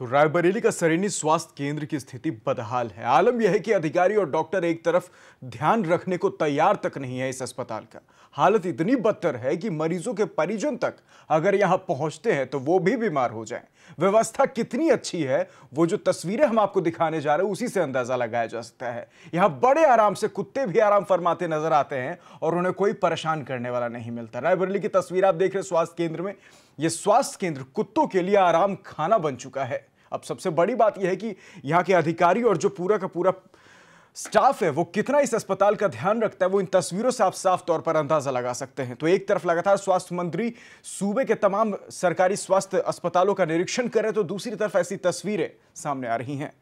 तो रायबरेली का सरेनी स्वास्थ्य केंद्र की स्थिति बदहाल है आलम यह है कि अधिकारी और डॉक्टर एक तरफ ध्यान रखने को तैयार तक नहीं है इस अस्पताल का हालत इतनी बदतर है कि मरीजों के परिजन तक अगर यहाँ पहुँचते हैं तो वो भी बीमार हो जाएं व्यवस्था कितनी अच्छी है वो जो तस्वीरें हम आपको दिखाने जा रहे हैं उसी से अंदाजा लगाया जा सकता है यहाँ बड़े आराम से कुत्ते भी आराम फरमाते नजर आते हैं और उन्हें कोई परेशान करने वाला नहीं मिलता रायबरेली की तस्वीर आप देख रहे स्वास्थ्य केंद्र में ये स्वास्थ्य केंद्र कुत्तों के लिए आराम खाना बन चुका है अब सबसे बड़ी बात यह है कि यहाँ के अधिकारी और जो पूरा का पूरा स्टाफ है वो कितना इस अस्पताल का ध्यान रखता है वो इन तस्वीरों से आप साफ तौर पर अंदाजा लगा सकते हैं तो एक तरफ लगातार स्वास्थ्य मंत्री सूबे के तमाम सरकारी स्वास्थ्य अस्पतालों का निरीक्षण कर रहे तो दूसरी तरफ ऐसी तस्वीरें सामने आ रही हैं